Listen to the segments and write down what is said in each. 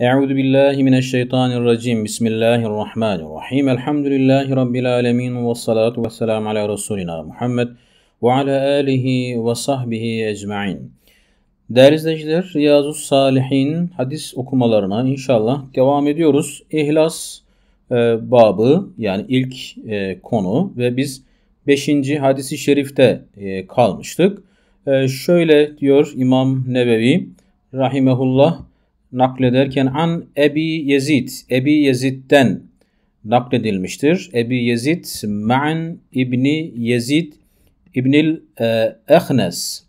Euzu billahi mineşşeytanirracim. Bismillahirrahmanirrahim. Elhamdülillahi rabbil alamin ve salatu vesselam ala resulina Muhammed ve ala alihi ve sahbihi ecmaîn. Değerli izleyiciler, Riyazu Salihin hadis okumalarına inşallah devam ediyoruz. İhlas e, babı yani ilk e, konu ve biz 5. hadisi şerifte e, kalmıştık. E, şöyle diyor İmam Nebevi rahimehullah naklederken an Ebi Yezid, Ebi Yezid'den nakledilmiştir. Ebi Yezid Ma'an İbni Yezid İbnil e, Ehnes.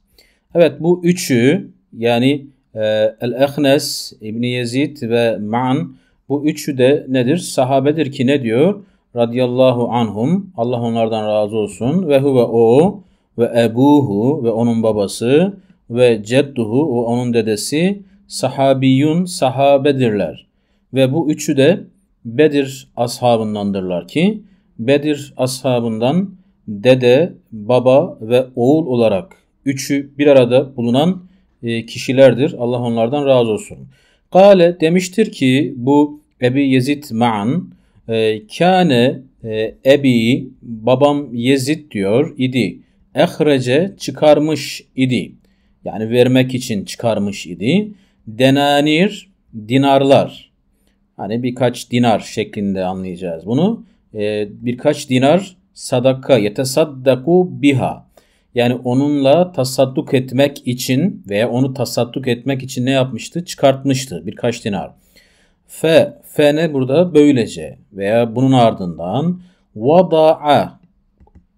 Evet bu üçü yani e, El Ehnes, İbni Yezid ve Ma'an bu üçü de nedir? Sahabedir ki ne diyor? Radiyallahu anhum. Allah onlardan razı olsun. Ve huve o ve ebuhu ve onun babası ve cedduhu ve onun dedesi sahabiyun sahabedirler. Ve bu üçü de Bedir ashabındandırlar ki Bedir ashabından dede, baba ve oğul olarak üçü bir arada bulunan e, kişilerdir. Allah onlardan razı olsun. Kale demiştir ki bu Ebi Yezid Ma'an e, kâne e, ebi babam Yezid diyor idi. Ehrece çıkarmış idi. Yani vermek için çıkarmış idi denanir dinarlar. Hani birkaç dinar şeklinde anlayacağız bunu. E, birkaç dinar sadaka yetesaddaku biha. Yani onunla tasadduk etmek için veya onu tasadduk etmek için ne yapmıştı? Çıkartmıştı birkaç dinar. Fe, fe ne burada? Böylece veya bunun ardından vada'a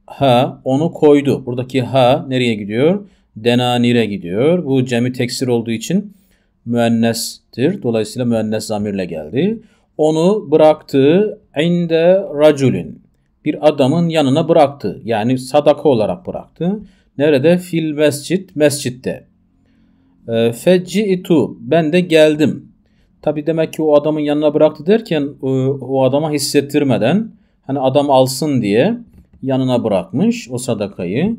ha onu koydu. Buradaki ha nereye gidiyor? Denanire gidiyor. Bu cemi teksir olduğu için müennestir. Dolayısıyla müennes zamirle geldi. Onu bıraktığı inde raculin. Bir adamın yanına bıraktı. Yani sadaka olarak bıraktı. Nerede? Fil mescit, mescitte. Ee, Feci itu. Ben de geldim. Tabi demek ki o adamın yanına bıraktı derken e, o adama hissettirmeden hani adam alsın diye yanına bırakmış o sadakayı.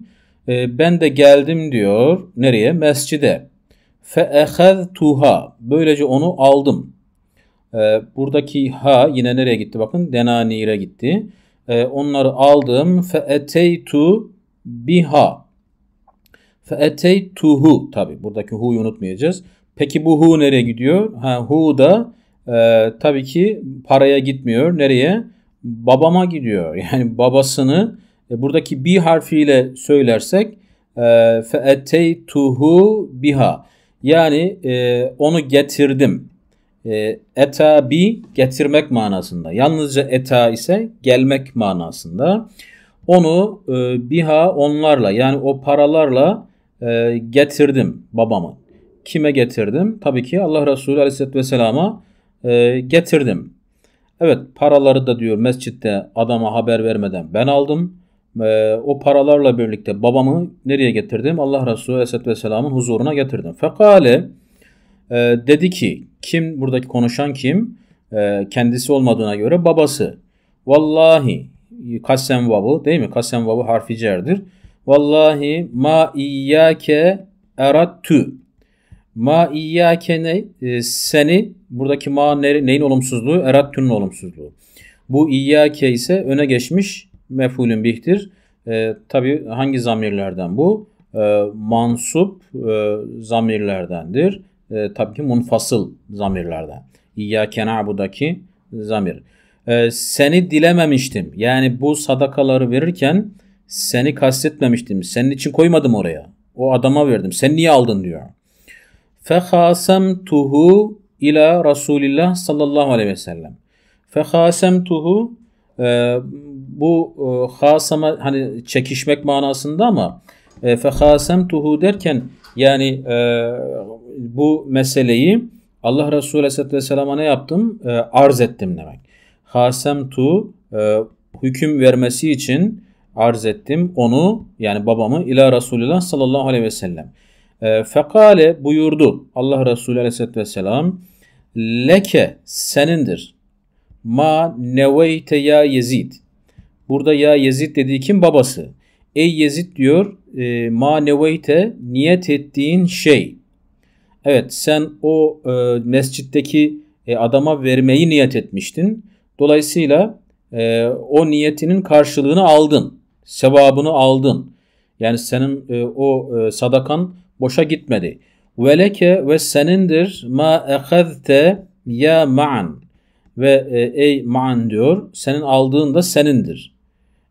Ee, ben de geldim diyor. Nereye? Mescide tuha. Böylece onu aldım. E, buradaki ha yine nereye gitti? Bakın denanire gitti. E, onları aldım. Feeteytu biha. Feeteytuhu. Tabi buradaki hu'yu unutmayacağız. Peki bu hu nereye gidiyor? Ha, hu da e, tabii ki paraya gitmiyor. Nereye? Babama gidiyor. Yani babasını e, buradaki bi harfiyle söylersek e, feeteytuhu biha. Yani e, onu getirdim. E, eta bi getirmek manasında. Yalnızca eta ise gelmek manasında. Onu e, biha onlarla yani o paralarla e, getirdim babamı. Kime getirdim? Tabii ki Allah Resulü Aleyhisselatü Vesselam'a e, getirdim. Evet paraları da diyor mescitte adama haber vermeden ben aldım e, o paralarla birlikte babamı nereye getirdim? Allah Resulü Aleyhisselatü Vesselam'ın huzuruna getirdim. Fekale e, dedi ki kim buradaki konuşan kim? E, kendisi olmadığına göre babası. Vallahi kasem vavu değil mi? Kasem vavu harfi cerdir. Vallahi ma iyyake erattu. Ma iyyake ne? E, seni buradaki ma ne, neyin olumsuzluğu? Erattü'nün olumsuzluğu. Bu iyyake ise öne geçmiş mefulün bihtir. E, Tabi hangi zamirlerden bu? E, mansup e, zamirlerdendir. E, Tabi ki munfasıl zamirlerden. İyyâke na'budaki zamir. E, seni dilememiştim. Yani bu sadakaları verirken seni kastetmemiştim. Senin için koymadım oraya. O adama verdim. Sen niye aldın diyor. Fehasemtuhu ila Resulillah sallallahu aleyhi ve sellem. Fehasemtuhu e, bu e, hasama hani çekişmek manasında ama e, fehasemtuhu derken yani e, bu meseleyi Allah Resulü Aleyhisselatü Vesselam'a ne yaptım? E, arz ettim demek. Hasemtu e, hüküm vermesi için arz ettim onu yani babamı ila Resulullah sallallahu aleyhi ve sellem. E, fekale buyurdu Allah Resulü Aleyhisselatü Vesselam leke senindir ma neveyte ya Yezid Burada ya Yezid dediği kim? Babası. Ey Yezid diyor e, ma neveyte niyet ettiğin şey. Evet sen o e, mescitteki e, adama vermeyi niyet etmiştin. Dolayısıyla e, o niyetinin karşılığını aldın. Sevabını aldın. Yani senin e, o e, sadakan boşa gitmedi. Veleke ve senindir ma ehezte ya ma'an. Ve e, ey ma'an diyor senin aldığın da senindir.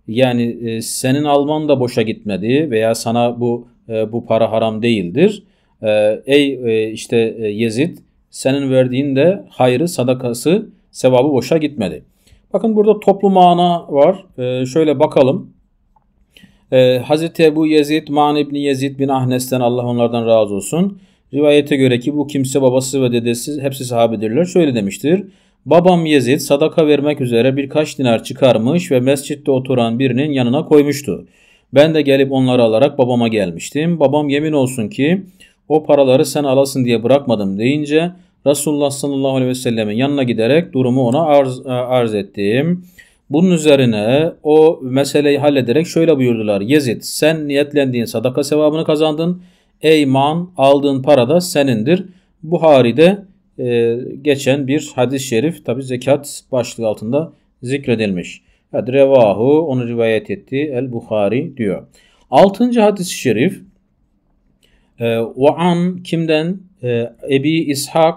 Yani e, senin alman da boşa gitmedi veya sana bu e, bu para haram değildir. E, ey e, işte e, Yezid senin verdiğin de hayrı, sadakası, sevabı boşa gitmedi. Bakın burada toplu mana var. E, şöyle bakalım. E, Hazreti Ebu Yezid, Man İbni Yezid bin Ahnes'ten Allah onlardan razı olsun. Rivayete göre ki bu kimse babası ve dedesi hepsi sahabedirler. Şöyle demiştir. Babam Yezid sadaka vermek üzere birkaç dinar çıkarmış ve mescitte oturan birinin yanına koymuştu. Ben de gelip onları alarak babama gelmiştim. Babam yemin olsun ki o paraları sen alasın diye bırakmadım deyince Resulullah sallallahu aleyhi ve sellemin yanına giderek durumu ona arz, e, arz ettim. Bunun üzerine o meseleyi hallederek şöyle buyurdular. Yezid sen niyetlendiğin sadaka sevabını kazandın. Eyman aldığın para da senindir. Buhari'de e, geçen bir hadis-i şerif tabi zekat başlığı altında zikredilmiş. Evet, onu rivayet etti El Bukhari diyor. Altıncı hadis-i şerif ve an kimden? E, Ebi İshak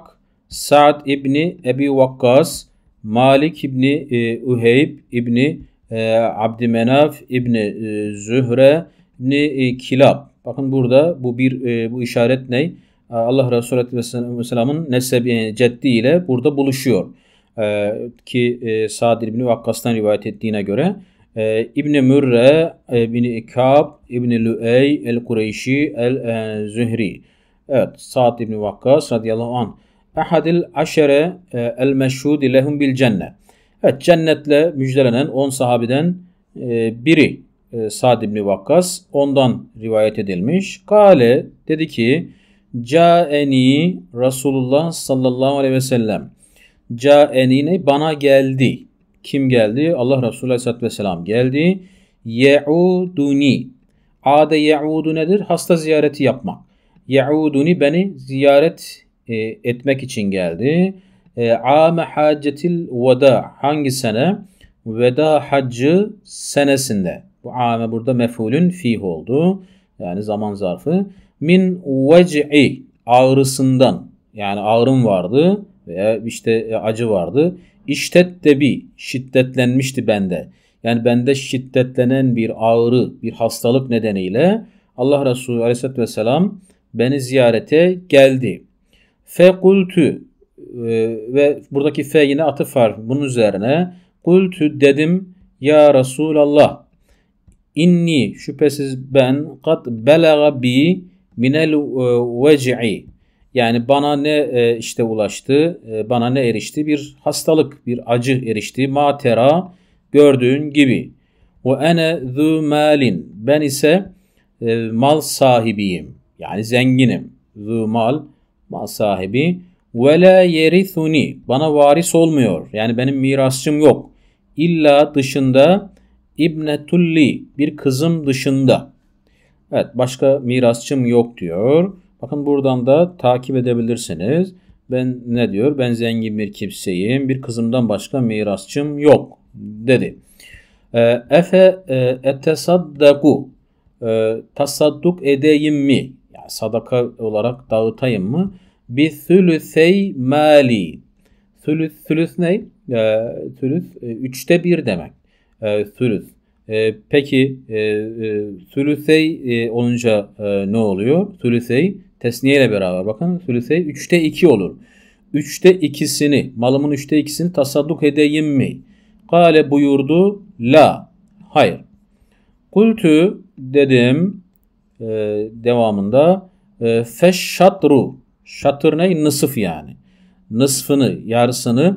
Sa'd İbni Ebi Vakkas Malik İbni e, Uheyb İbni e, Abdümenaf İbni e, Zühre İbni e, Kilab. Bakın burada bu bir bu işaret ne? Ee, Allah Resulü Aleyhisselam'ın nesebi ceddi ile burada buluşuyor. Ee, ki e, Sa'd İbni Vakkas'tan rivayet ettiğine göre e, İbni Mürre, e, İbni İkab İbni Lüey, El Kureyşi, El Zühri. Evet Sa'd İbni Vakkas radıyallahu anh. Ehadil aşere e, el meşhudi lehum bil cennet. Evet cennetle müjdelenen 10 sahabeden e, biri Sa'd İbni Vakkas ondan rivayet edilmiş. Kale dedi ki Caeni Resulullah sallallahu aleyhi ve sellem. Caeni ne? Bana geldi. Kim geldi? Allah Resulü aleyhissalatü vesselam geldi. Ye'uduni. Ade ye'udu nedir? Hasta ziyareti yapmak. Ye'uduni beni ziyaret e, etmek için geldi. E, ame haccetil veda. Hangi sene? Veda haccı senesinde. Bu ame burada mefulün fihi oldu. Yani zaman zarfı min vec'i ağrısından yani ağrım vardı veya işte e, acı vardı. İştette bi şiddetlenmişti bende. Yani bende şiddetlenen bir ağrı, bir hastalık nedeniyle Allah Resulü Aleyhisselatü Vesselam beni ziyarete geldi. Fekultü e, ve buradaki fe yine atıf var. Bunun üzerine kultü dedim ya Resulallah inni şüphesiz ben kat belaga bi minel e, veci'i yani bana ne e, işte ulaştı, e, bana ne erişti? Bir hastalık, bir acı erişti. Matera gördüğün gibi. Ve ene zu malin. Ben ise mal sahibiyim. Yani zenginim. Zu mal, mal sahibi. Ve la yerithuni. Bana varis olmuyor. Yani benim mirasçım yok. İlla dışında ibnetulli. Bir kızım dışında. Evet başka mirasçım yok diyor. Bakın buradan da takip edebilirsiniz. Ben ne diyor? Ben zengin bir kimseyim. Bir kızımdan başka mirasçım yok dedi. Ee, Efe e, etesaddaku e, tasadduk edeyim mi? Yani sadaka olarak dağıtayım mı? Bi thülüthey mali. Thülüth, thülüth ne? Ee, thülüth, e, üçte bir demek. Ee, thülüth. E, peki e, e, sülüsey e, olunca e, ne oluyor? Sülüsey tesniye ile beraber bakın sülüsey 3'te 2 olur. 3'te 2'sini malımın 3'te 2'sini tasadduk edeyim mi? Kale buyurdu la. Hayır. Kultu dedim e, devamında e, feşşatru şatır ne? Nısıf yani. Nısfını yarısını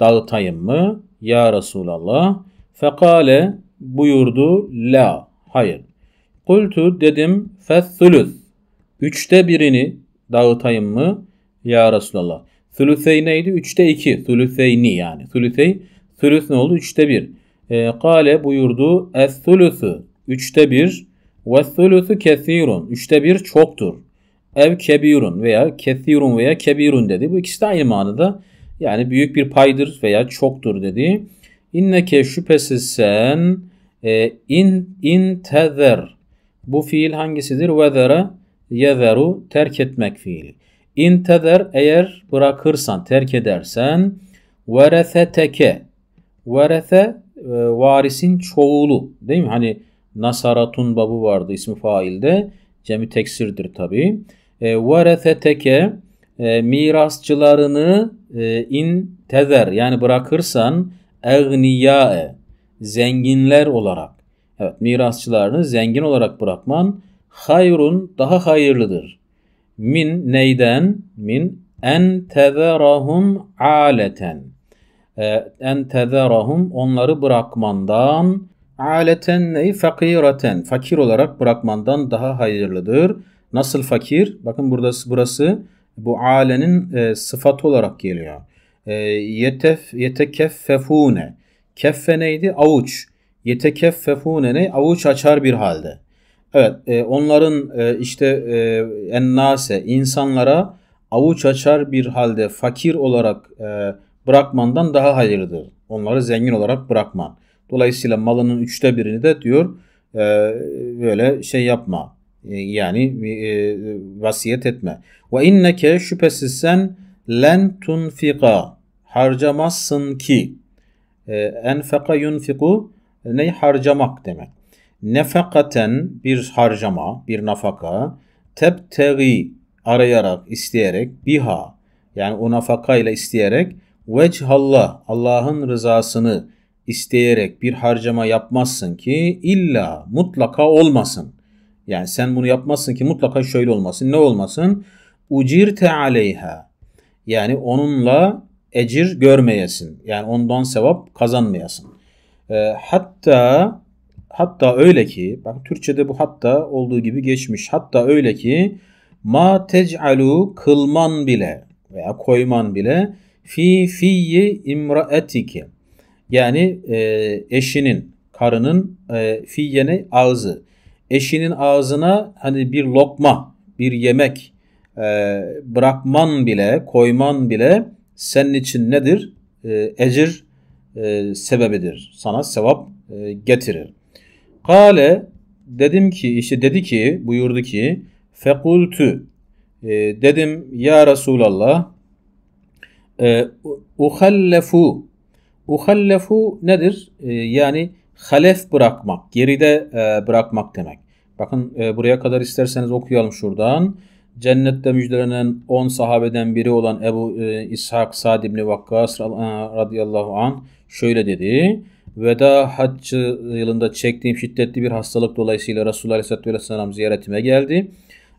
dağıtayım mı? Ya Resulallah. Fekale buyurdu. La. Hayır. Kultu dedim fethülüs. Üçte birini dağıtayım mı? Ya Resulallah. Thülüsey neydi? Üçte iki. Thülüseyni yani. Thülüsey. Thülüs ne oldu? Üçte bir. E, kale buyurdu. Es thülüsü. Üçte bir. Ve thülüsü kesirun. Üçte bir çoktur. Ev kebirun veya kesirun veya kebirun dedi. Bu ikisi de aynı manada. Yani büyük bir paydır veya çoktur dedi. İnneke şüphesiz sen e, in, intezer. Bu fiil hangisidir? Vezere, yezeru, terk etmek fiili. İnteder eğer bırakırsan, terk edersen. Verese teke. Verese e, varisin çoğulu. Değil mi? Hani nasaratun Babu vardı ismi failde. Cemi teksirdir tabi. E, teke e, mirasçılarını e, in tezer yani bırakırsan egniya'e zenginler olarak. Evet mirasçılarını zengin olarak bırakman hayrun daha hayırlıdır. Min neyden? Min en tezerahum aleten. Ee, en tezerahum onları bırakmandan aleten ney fakiraten? fakir olarak bırakmandan daha hayırlıdır. Nasıl fakir? Bakın burası burası bu alenin e, sıfatı olarak geliyor. E, yetef yetekeffefune Keffe neydi? Avuç. Yetekeffefune ne? Avuç açar bir halde. Evet e, onların e, işte e, ennase insanlara avuç açar bir halde fakir olarak e, bırakmandan daha hayırlıdır. Onları zengin olarak bırakman. Dolayısıyla malının üçte birini de diyor e, böyle şey yapma. E, yani e, e vasiyet etme. Ve inneke şüphesiz sen len tunfika harcamazsın ki ee, enfeka yunfiku e, ne harcamak demek. Nefakaten bir harcama, bir nafaka. Tebtegi arayarak, isteyerek. Biha yani o nafaka ile isteyerek. Vechallah Allah'ın rızasını isteyerek bir harcama yapmazsın ki illa mutlaka olmasın. Yani sen bunu yapmazsın ki mutlaka şöyle olmasın. Ne olmasın? Ucirte aleyha. Yani onunla ecir görmeyesin. Yani ondan sevap kazanmayasın. E, hatta hatta öyle ki bak Türkçe'de bu hatta olduğu gibi geçmiş. Hatta öyle ki ma tec'alu kılman bile veya koyman bile fi fiyi imraetike yani e, eşinin karının e, fiyene ağzı eşinin ağzına hani bir lokma bir yemek e, bırakman bile koyman bile senin için nedir? Ee, ecir e, sebebidir. Sana sevap e, getirir. Kale dedim ki işte dedi ki buyurdu ki fekultu ee, dedim ya Resulallah e, uhallefu uhallefu nedir? Ee, yani halef bırakmak, geride e, bırakmak demek. Bakın buraya kadar isterseniz okuyalım şuradan. Cennette müjdelenen 10 sahabeden biri olan Ebu e, İshak Sad İbni Vakkas e, radıyallahu an şöyle dedi. Veda haccı yılında çektiğim şiddetli bir hastalık dolayısıyla Resulullah Aleyhisselatü Vesselam ziyaretime geldi.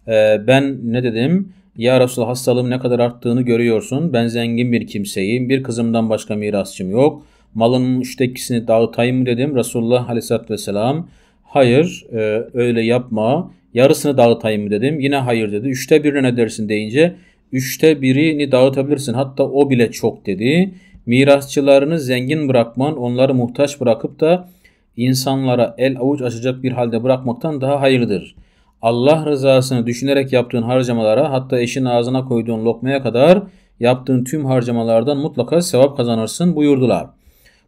E, ben ne dedim? Ya Resulallah hastalığım ne kadar arttığını görüyorsun. Ben zengin bir kimseyim. Bir kızımdan başka mirasçım yok. Malın üçte ikisini dağıtayım dedim. Resulullah Aleyhisselatü Vesselam Hayır e, öyle yapma. Yarısını dağıtayım mı dedim. Yine hayır dedi. Üçte birini ne dersin deyince üçte birini dağıtabilirsin. Hatta o bile çok dedi. Mirasçılarını zengin bırakman, onları muhtaç bırakıp da insanlara el avuç açacak bir halde bırakmaktan daha hayırlıdır. Allah rızasını düşünerek yaptığın harcamalara hatta eşin ağzına koyduğun lokmaya kadar yaptığın tüm harcamalardan mutlaka sevap kazanırsın buyurdular.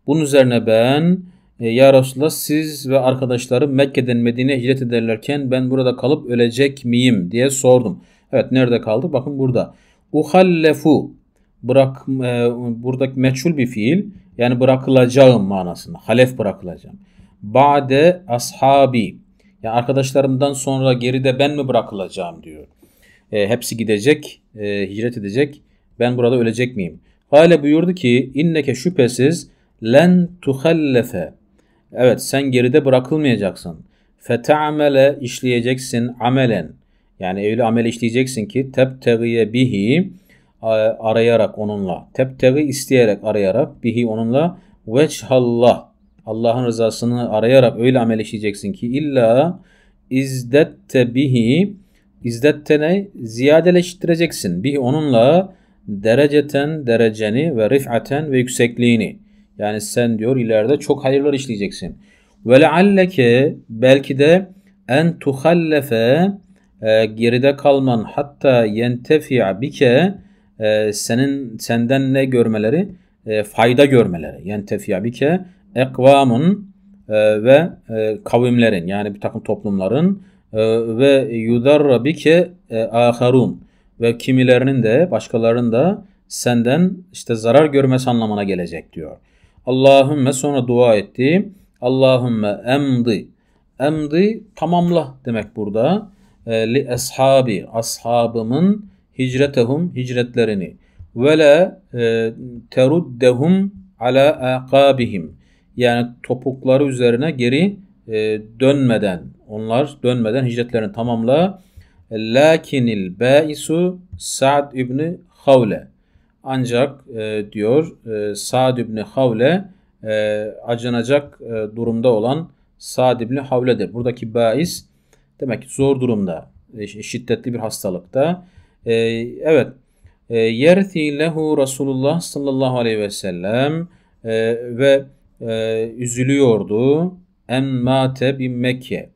Bunun üzerine ben e, ya Resulallah siz ve arkadaşları Mekke'den Medine'ye hicret ederlerken ben burada kalıp ölecek miyim diye sordum. Evet nerede kaldı? Bakın burada. Uhallefu bırak e, buradaki meçhul bir fiil. Yani bırakılacağım manasında. Halef bırakılacağım. Ba'de ashabi. Yani arkadaşlarımdan sonra geride ben mi bırakılacağım diyor. E, hepsi gidecek, e, hicret edecek. Ben burada ölecek miyim? Hale buyurdu ki inneke şüphesiz len tuhallefe Evet sen geride bırakılmayacaksın. Fete'amele işleyeceksin amelen. Yani öyle amel işleyeceksin ki tebtegiye bihi e, arayarak onunla. Tebtegi isteyerek arayarak bihi onunla veçhallah. Allah'ın rızasını arayarak öyle amel işleyeceksin ki illa izdette bihi izdette ne? Ziyadeleştireceksin. Bihi onunla dereceten dereceni ve rifaten ve yüksekliğini. Yani sen diyor ileride çok hayırlar işleyeceksin. Ve lealleke belki de en tuhallefe e, geride kalman hatta yentefi'a bike e, senin senden ne görmeleri? E, fayda görmeleri. Yentefi'a bike ekvamun e, ve e, kavimlerin yani bir takım toplumların ve yudarra bike e, aharun ve kimilerinin de başkalarının da senden işte zarar görmesi anlamına gelecek diyor. Allahümme sonra dua etti. Allahümme emdi. Emdi tamamla demek burada. E, li ashabi ashabımın hicretehum hicretlerini ve la e, teruddehum ala akabihim yani topukları üzerine geri e, dönmeden onlar dönmeden hicretlerini tamamla lakinil baisu Sa'd ibni Havle ancak e, diyor e, Sa'd ibn Havle e, acınacak e, durumda olan Sa'd ibn Havle'dir. Buradaki bais demek ki zor durumda, e, şiddetli bir hastalıkta. E, evet. E, yerthi lehu Resulullah sallallahu aleyhi ve sellem e, ve e, üzülüyordu. Emmate bin Mekke.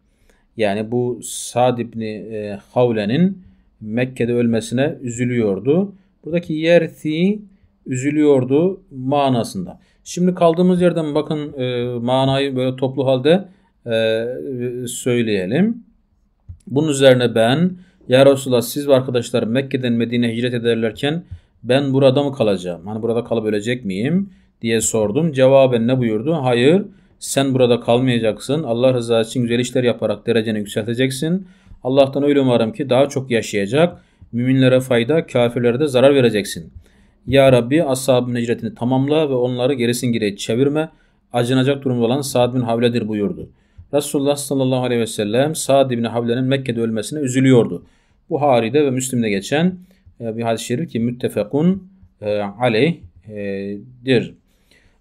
Yani bu Sa'd ibn e, Havle'nin Mekke'de ölmesine üzülüyordu. Buradaki yerthi üzülüyordu manasında. Şimdi kaldığımız yerden bakın e, manayı böyle toplu halde e, söyleyelim. Bunun üzerine ben ya Resulallah siz ve arkadaşlar Mekke'den Medine'ye hicret ederlerken ben burada mı kalacağım? Hani burada kalıp ölecek miyim? diye sordum. Cevaben ne buyurdu? Hayır sen burada kalmayacaksın. Allah rızası için güzel işler yaparak dereceni yükselteceksin. Allah'tan öyle umarım ki daha çok yaşayacak Müminlere fayda, kafirlere de zarar vereceksin. Ya Rabbi ashabın necretini tamamla ve onları gerisin geriye çevirme. Acınacak durumda olan Sa'd bin Havle'dir buyurdu. Resulullah sallallahu aleyhi ve sellem Sa'd bin Havle'nin Mekke'de ölmesine üzülüyordu. Bu Buhari'de ve Müslim'de geçen e, bir hadis-i şerif ki müttefekun e, aleyh'dir.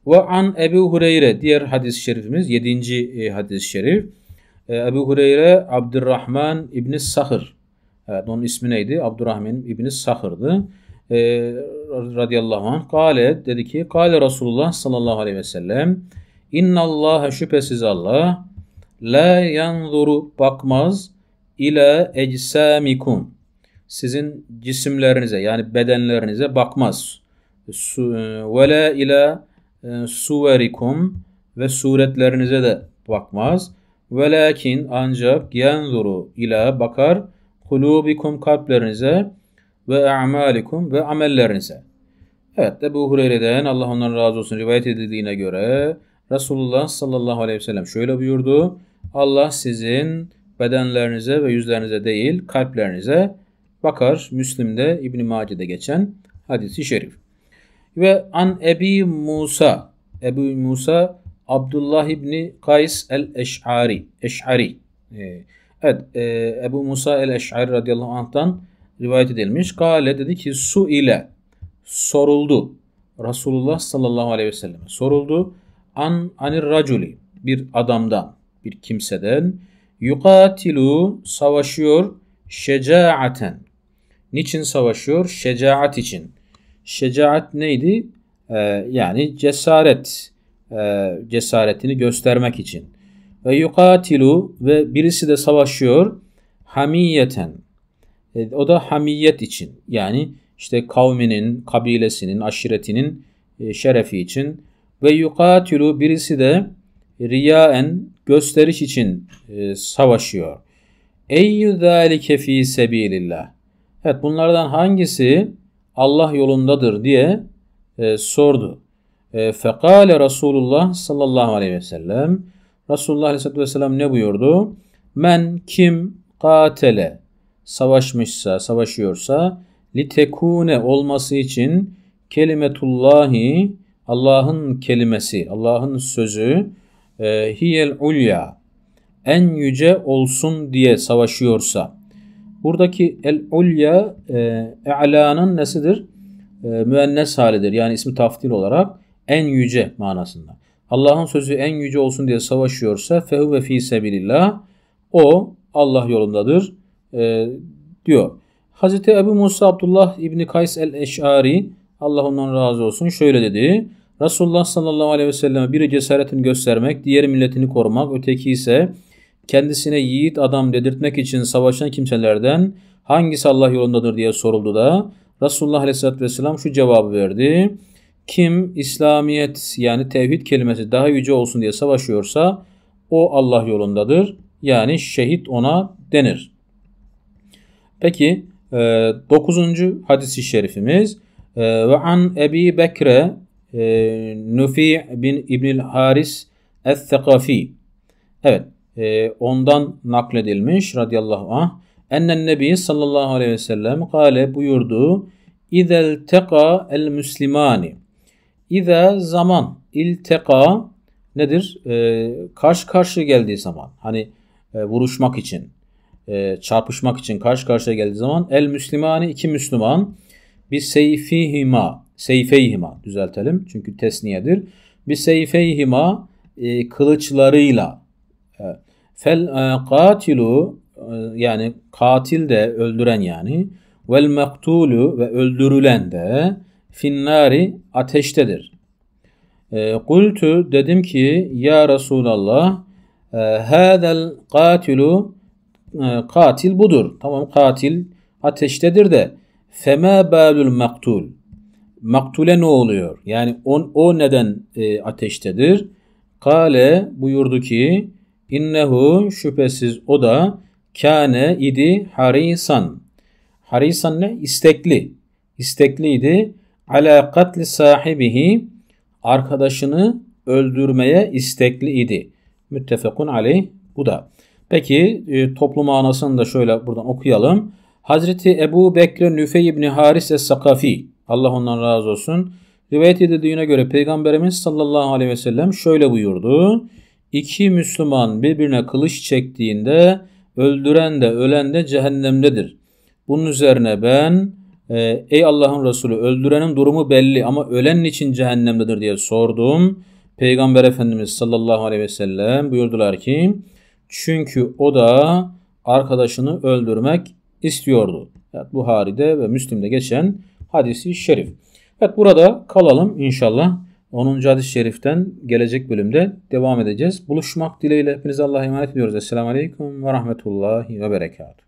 Ve an Ebu Hureyre diğer hadis-i şerifimiz 7. E, hadis-i şerif. E, Ebu Hureyre Abdurrahman İbni Sahır Evet onun ismi neydi? Abdurrahman İbni Sahır'dı. E, ee, radıyallahu anh. Kale dedi ki Kale Resulullah sallallahu aleyhi ve sellem İnna Allah şüphesiz Allah la yanzuru bakmaz ile eczamikum sizin cisimlerinize yani bedenlerinize bakmaz. E, ve la ile suverikum ve suretlerinize de bakmaz. Velakin ancak yanzuru ile bakar kulubikum kalplerinize ve a'malikum ve amellerinize. Evet de bu Hureyre'den Allah onların razı olsun rivayet edildiğine göre Resulullah sallallahu aleyhi ve sellem şöyle buyurdu. Allah sizin bedenlerinize ve yüzlerinize değil kalplerinize bakar. Müslim'de İbn Mace'de geçen hadisi şerif. Ve an Ebi Musa Ebu Musa Abdullah İbni Kays el-Eş'ari Eş'ari. Eş'ari. Evet e, Ebu Musa el-Eş'ari radıyallahu anh'tan rivayet edilmiş. Kale dedi ki su ile soruldu. Resulullah sallallahu aleyhi ve selleme soruldu. An anir raculi bir adamdan bir kimseden yukatilu savaşıyor şecaaten. Niçin savaşıyor? Şecaat için. Şecaat neydi? Ee, yani cesaret e, cesaretini göstermek için. Ve yuqatilu ve birisi de savaşıyor. Hamiyeten. E, o da hamiyet için. Yani işte kavminin, kabilesinin, aşiretinin e, şerefi için. Ve yuqatilu birisi de riyaen gösteriş için e, savaşıyor. Eyyü zâlike fî sebîlillah. Evet bunlardan hangisi Allah yolundadır diye e, sordu. E, fekale Resulullah sallallahu aleyhi ve sellem Resulullah Aleyhisselatü Vesselam ne buyurdu? Men kim katele savaşmışsa, savaşıyorsa litekune olması için kelimetullahi Allah'ın kelimesi, Allah'ın sözü e, hiyel ulya en yüce olsun diye savaşıyorsa buradaki el ulya e, e'lanın nesidir? E, müennes halidir. Yani ismi taftil olarak en yüce manasında. Allah'ın sözü en yüce olsun diye savaşıyorsa fehu ve fi sebilillah o Allah yolundadır e, diyor. Hazreti Ebu Musa Abdullah İbni Kays el-Eş'ari Allah ondan razı olsun şöyle dedi. Resulullah sallallahu aleyhi ve selleme biri cesaretini göstermek, diğer milletini korumak, öteki ise kendisine yiğit adam dedirtmek için savaşan kimselerden hangisi Allah yolundadır diye soruldu da Resulullah aleyhisselatü vesselam şu cevabı verdi. Kim İslamiyet yani tevhid kelimesi daha yüce olsun diye savaşıyorsa o Allah yolundadır. Yani şehit ona denir. Peki e, dokuzuncu hadisi şerifimiz e, ve an Ebi Bekre e, Nufi bin İbnil Haris Es-Sekafi. Evet e, ondan nakledilmiş radıyallahu anh. Ennen Nebi sallallahu aleyhi ve sellem kale buyurdu. İzel teka el müslimani. İza zaman ilteka nedir? E, karşı karşıya geldiği zaman. Hani e, vuruşmak için, e, çarpışmak için karşı karşıya geldiği zaman el müslimani iki Müslüman bir seyfihima seyfeyhima düzeltelim çünkü tesniyedir. Bir seyfeyhima e, kılıçlarıyla e, fel e, katilu e, yani katil de öldüren yani vel mektulu ve öldürülen de finnari ateştedir. Kultu ee, dedim ki ya Resulallah e, hadel katilu katil e, budur. Tamam katil ateştedir de Feme balul maktul. Maktule ne oluyor? Yani on, o neden e, ateştedir? Kale buyurdu ki innehu şüphesiz o da kâne idi harisan. Harisan ne? İstekli. İstekliydi ala katli sahibihi arkadaşını öldürmeye istekli idi. Müttefekun aleyh bu da. Peki e, toplum anasını da şöyle buradan okuyalım. Hazreti Ebu Bekir Nüfey İbni Haris Es-Sakafi Allah ondan razı olsun. Rivayet edildiğine göre Peygamberimiz sallallahu aleyhi ve sellem şöyle buyurdu. İki Müslüman birbirine kılıç çektiğinde öldüren de ölen de cehennemdedir. Bunun üzerine ben ee, ey Allah'ın Resulü öldürenin durumu belli ama ölen için cehennemdedir diye sordum. Peygamber Efendimiz sallallahu aleyhi ve sellem buyurdular ki çünkü o da arkadaşını öldürmek istiyordu. Evet, Buhari'de ve Müslim'de geçen hadisi şerif. Evet burada kalalım inşallah. 10. hadis-i şeriften gelecek bölümde devam edeceğiz. Buluşmak dileğiyle hepinize Allah'a emanet ediyoruz. Esselamu Aleyküm ve Rahmetullahi ve Berekatuhu.